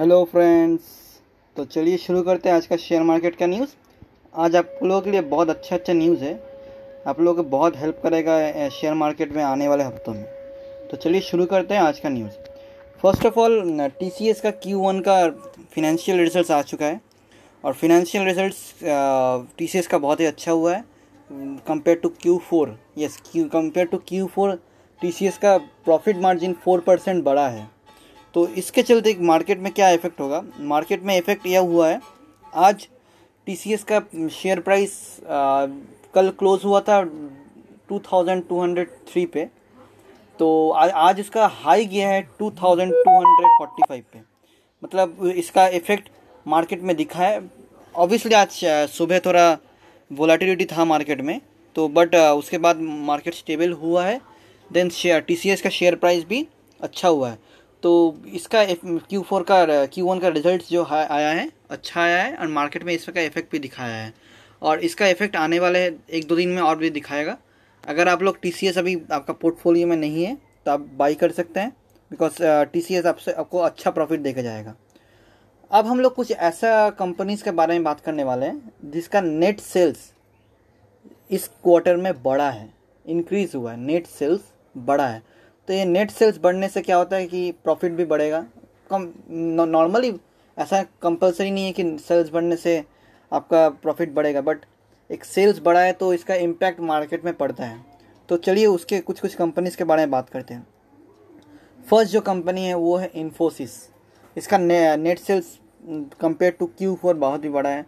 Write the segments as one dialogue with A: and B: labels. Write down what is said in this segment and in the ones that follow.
A: hello friends तो चलिए शुरू करते हैं आज का शेयर मार्केट का न्यूज़ आज आप लोगों के लिए बहुत अच्छा अच्छा न्यूज़ है आप लोगों को बहुत हेल्प करेगा शेयर मार्केट में आने वाले हफ्तों में तो चलिए शुरू करते हैं आज का news first of all T का क्यू वन का फिनेंशियल रिजल्ट आ चुका है और फिनेंशियल रिजल्ट टी सी का बहुत ही अच्छा हुआ है compare to Q four yes Q compare to Q four T का प्रॉफिट मार्जिन फोर परसेंट बढ़ा है तो इसके चलते मार्केट में क्या इफेक्ट होगा मार्केट में इफेक्ट यह हुआ है आज टी का शेयर प्राइस आ, कल क्लोज हुआ था 2203 पे तो आ, आज इसका हाई गया है 2245 पे मतलब इसका इफेक्ट मार्केट में दिखा है ऑब्वियसली आज सुबह थोड़ा वोलाटिलिटी था मार्केट में तो बट उसके बाद मार्केट स्टेबल हुआ है देन शेयर टी का शेयर प्राइस भी अच्छा हुआ है तो इसका क्यू फोर का क्यू वन का रिजल्ट जो आया है अच्छा आया है और मार्केट में इसका इफेक्ट भी दिखाया है और इसका इफेक्ट आने वाले एक दो दिन में और भी दिखाएगा अगर आप लोग टी अभी आपका पोर्टफोलियो में नहीं है तो आप बाई कर सकते हैं बिकॉज टी सी आपसे आपको अच्छा प्रॉफिट देखा जाएगा अब हम लोग कुछ ऐसा कंपनीज के बारे में बात करने वाले हैं जिसका नेट सेल्स इस क्वार्टर में बड़ा है इंक्रीज़ हुआ है नेट सेल्स बड़ा है तो ये नेट सेल्स बढ़ने से क्या होता है कि प्रॉफिट भी बढ़ेगा कम नॉर्मली ऐसा कंपलसरी नहीं है कि सेल्स बढ़ने से आपका प्रॉफिट बढ़ेगा बट एक सेल्स बढ़ा है तो इसका इम्पैक्ट मार्केट में पड़ता है तो चलिए उसके कुछ कुछ कंपनीज के बारे में बात करते हैं फर्स्ट जो कंपनी है वो है इन्फोसिस इसका ने, net sales compare to Q four बहुत ही बड़ा है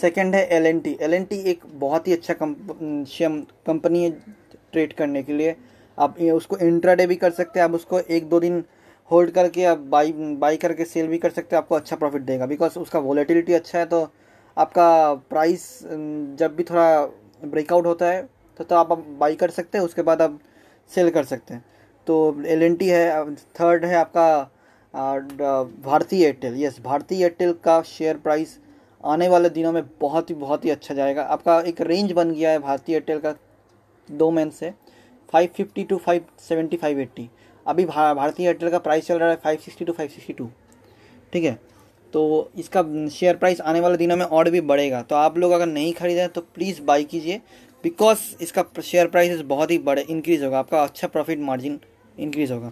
A: सेकंड है L N T L N T एक बहुत ही अच्छा कंपनी है ट्रेड करने के लिए आप उसको इंट्राडे भी कर सकते हैं आप उसको एक दो दिन होल्ड करके आप बाई बाई करके सेल भी कर सकते हैं आपको अच्छा प्रॉफिट देगा बिकॉज उसका वॉलेटिलिटी अच्छा है तो आपका प्राइस जब भी थोड़ा ब्रेकआउट होता है तो, तो आप, बाई कर सकते हैं उसके बाद आप सेल कर सकते हैं तो एल है थर्ड है आपका Bharti Airtel yes Bharti Airtel का शेयर प्राइस आने वाले दिनों में बहुत ही बहुत ही अच्छा जाएगा आपका एक रेंज बन गया है भारतीय एयरटेल का दो मंथ से five fifty to five seventy five eighty अभी भा, भारतीय एयरटेल का प्राइस चल रहा है five sixty two five sixty two ठीक है तो इसका शेयर प्राइस आने वाले दिनों में और भी बढ़ेगा तो आप लोग अगर नहीं खरीदें तो प्लीज़ बाई कीजिए बिकॉज इसका शेयर प्राइस बहुत ही बड़े इंक्रीज़ होगा आपका अच्छा प्रॉफिट मार्जिन इंक्रीज़ होगा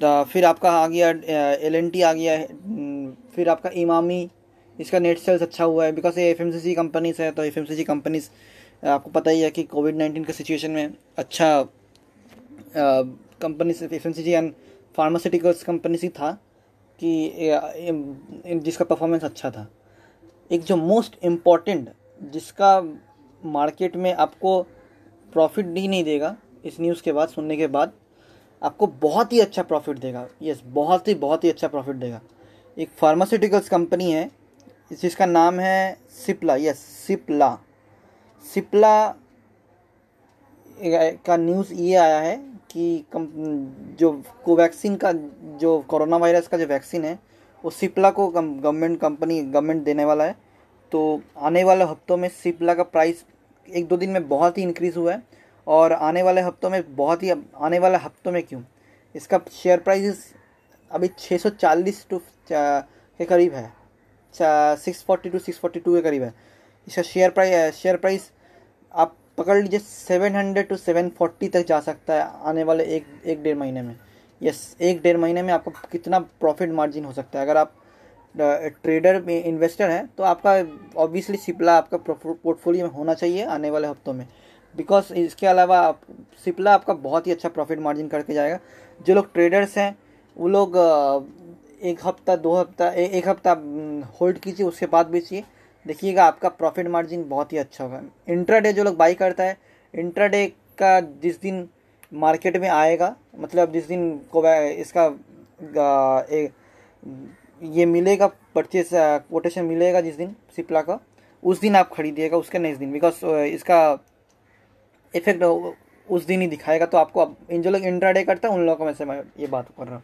A: तो फिर आपका आ गया एल आ गया है फिर आपका इमामी इसका नेट सेल्स अच्छा हुआ है बिकॉज ये F M C C companies है तो F M C C companies आपको पता ही है कि कोविड नाइन्टीन के सिचुएशन में अच्छा कंपनी से एफ एंड फार्मास्यूटिकल्स कंपनी से था कि जिसका परफॉर्मेंस अच्छा था एक जो मोस्ट इम्पॉर्टेंट जिसका मार्केट में आपको प्रॉफिट ही नहीं देगा इस न्यूज़ के बाद सुनने के बाद आपको बहुत ही अच्छा प्रॉफिट देगा यस बहुत ही बहुत ही अच्छा प्रॉफिट देगा एक फार्मास्यूटिकल्स कंपनी है जिसका नाम है सिप्ला यस सिप्ला सिप्ला का न्यूज़ ये आया है कि कम जो कोवैक्सीन का जो कोरोना वायरस का जो वैक्सीन है वो सिप्ला को गवर्नमेंट कंपनी गवर्नमेंट देने वाला है तो आने वाले हफ्तों में सिप्ला का प्राइस एक दो दिन में बहुत ही इंक्रीज़ हुआ है और आने वाले हफ्तों में बहुत ही आने वाले हफ्तों में क्यों इसका शेयर प्राइस अभी 640 टू के करीब है six forty two six forty two के करीब है इसका शेयर प्राइस शेयर प्राइस आप पकड़ लीजिए seven hundred to seven forty तक जा सकता है आने वाले एक एक डेढ़ महीने में यस yes, एक डेढ़ महीने में आपका कितना प्रॉफिट मार्जिन हो सकता है अगर आप ट्रेडर में इन्वेस्टर हैं तो आपका ऑब्वियसली सिपला आपका पोर्टफोलियो में होना चाहिए आने वाले हफ्तों में बिकॉज इसके अलावा आप सिपला आपका बहुत ही अच्छा प्रॉफिट मार्जिन करके जाएगा जो लोग ट्रेडर्स हैं वो लोग एक हफ्ता दो हफ्ता एक हफ्ता होल्ड हम्म, कीजिए उसके बाद बेचिए देखिएगा आपका प्रॉफिट मार्जिन बहुत ही अच्छा होगा इंट्राडे जो लोग बाई करता है इंट्राडे का जिस दिन मार्केट में आएगा मतलब जिस दिन को इसका एक ये मिलेगा परचेस कोटेशन मिलेगा जिस दिन सिप्ला का उस दिन आप खरीदिएगा उसके नेक्स्ट दिन बिकॉज इसका इफेक्ट उस दिन ही दिखाएगा तो आपको आप, इन जो लोग इंट्राडे करते हैं उन लोगों में से मैं ये बात कर रहा हूँ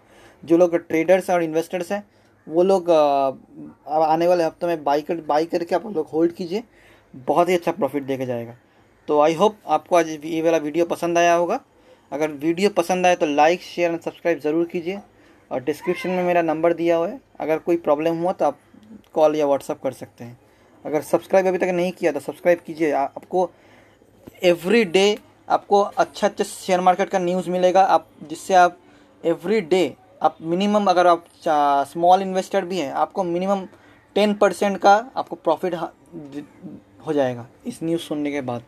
A: जो लोग ट्रेडर्स और इन्वेस्टर्स हैं वो लोग आने वाले हफ्ते में बाई कर बाई करके आप लोग होल्ड कीजिए बहुत ही अच्छा प्रॉफिट देके जाएगा तो आई होप आपको आज ये वाला वीडियो पसंद आया होगा अगर वीडियो पसंद आए तो लाइक शेयर एंड सब्सक्राइब ज़रूर कीजिए और डिस्क्रिप्शन में मेरा नंबर दिया हुआ है अगर कोई प्रॉब्लम हुआ तो आप कॉल या व्हाट्सअप कर सकते हैं अगर सब्सक्राइब अभी तक नहीं किया तो सब्सक्राइब कीजिए आपको एवरी डे आपको अच्छा अच्छा शेयर मार्केट का न्यूज़ मिलेगा आप जिससे आप एवरी डे आप मिनिमम अगर आप स्मॉल इन्वेस्टर भी हैं आपको मिनिमम टेन परसेंट का आपको प्रॉफिट हो जाएगा इस न्यूज़ सुनने के बाद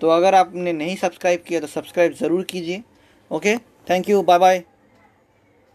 A: तो अगर आपने नहीं सब्सक्राइब किया तो सब्सक्राइब ज़रूर कीजिए okay thank you bye bye